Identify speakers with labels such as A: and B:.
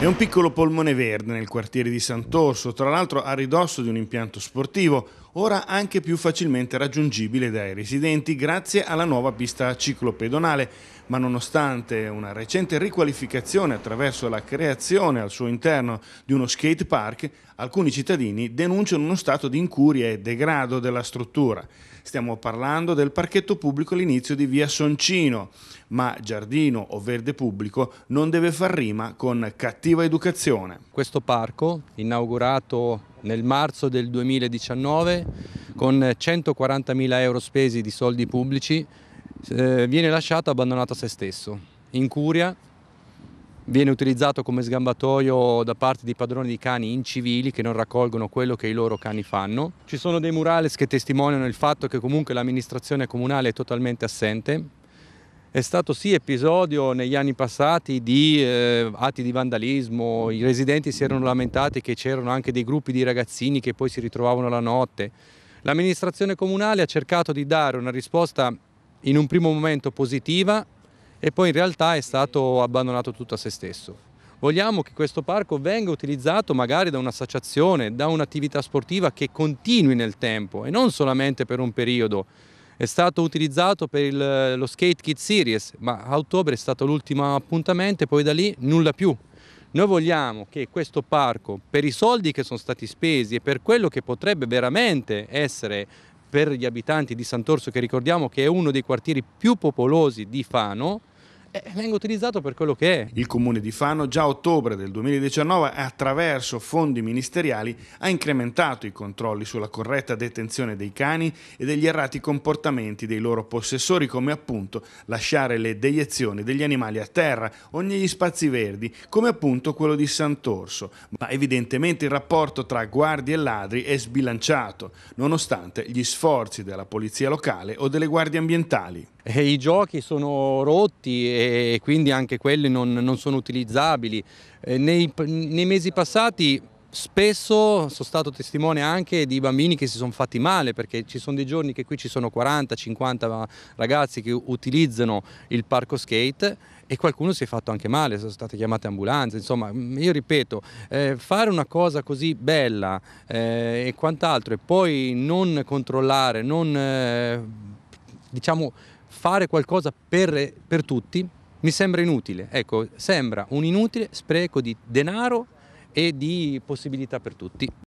A: È un piccolo polmone verde nel quartiere di Sant'Orso, tra l'altro a ridosso di un impianto sportivo, ora anche più facilmente raggiungibile dai residenti grazie alla nuova pista ciclopedonale, ma nonostante una recente riqualificazione attraverso la creazione al suo interno di uno skate park, alcuni cittadini denunciano uno stato di incuria e degrado della struttura. Stiamo parlando del parchetto pubblico all'inizio di via Soncino, ma giardino o verde pubblico non deve far rima con cattiva educazione questo parco,
B: inaugurato nel marzo del 2019, con 140.000 euro spesi di soldi pubblici, eh, viene lasciato abbandonato a se stesso, in curia, viene utilizzato come sgambatoio da parte di padroni di cani incivili che non raccolgono quello che i loro cani fanno. Ci sono dei murales che testimoniano il fatto che comunque l'amministrazione comunale è totalmente assente, è stato sì episodio negli anni passati di eh, atti di vandalismo, i residenti si erano lamentati che c'erano anche dei gruppi di ragazzini che poi si ritrovavano la notte. L'amministrazione comunale ha cercato di dare una risposta in un primo momento positiva e poi in realtà è stato abbandonato tutto a se stesso. Vogliamo che questo parco venga utilizzato magari da un'associazione, da un'attività sportiva che continui nel tempo e non solamente per un periodo è stato utilizzato per il, lo Skate Kid Series, ma a ottobre è stato l'ultimo appuntamento e poi da lì nulla più. Noi vogliamo che questo parco, per i soldi che sono stati spesi e per quello che potrebbe veramente essere per gli abitanti di Sant'Orso, che ricordiamo che è uno dei quartieri più popolosi di Fano, eh, venga
A: utilizzato per quello che è. Il Comune di Fano già a ottobre del 2019 attraverso fondi ministeriali ha incrementato i controlli sulla corretta detenzione dei cani e degli errati comportamenti dei loro possessori come appunto lasciare le deiezioni degli animali a terra o negli spazi verdi come appunto quello di Sant'Orso, ma evidentemente il rapporto tra guardie e ladri è sbilanciato nonostante gli sforzi della polizia locale o delle guardie ambientali.
B: Eh, i giochi sono rotti e quindi anche quelli non, non sono utilizzabili. Eh, nei, nei mesi passati spesso sono stato testimone anche di bambini che si sono fatti male perché ci sono dei giorni che qui ci sono 40-50 ragazzi che utilizzano il parco skate e qualcuno si è fatto anche male, sono state chiamate ambulanze, insomma mm, io ripeto, eh, fare una cosa così bella eh, e quant'altro e poi non controllare, non eh, diciamo fare qualcosa per, per tutti mi sembra inutile. Ecco, sembra un inutile spreco di denaro e di possibilità per tutti.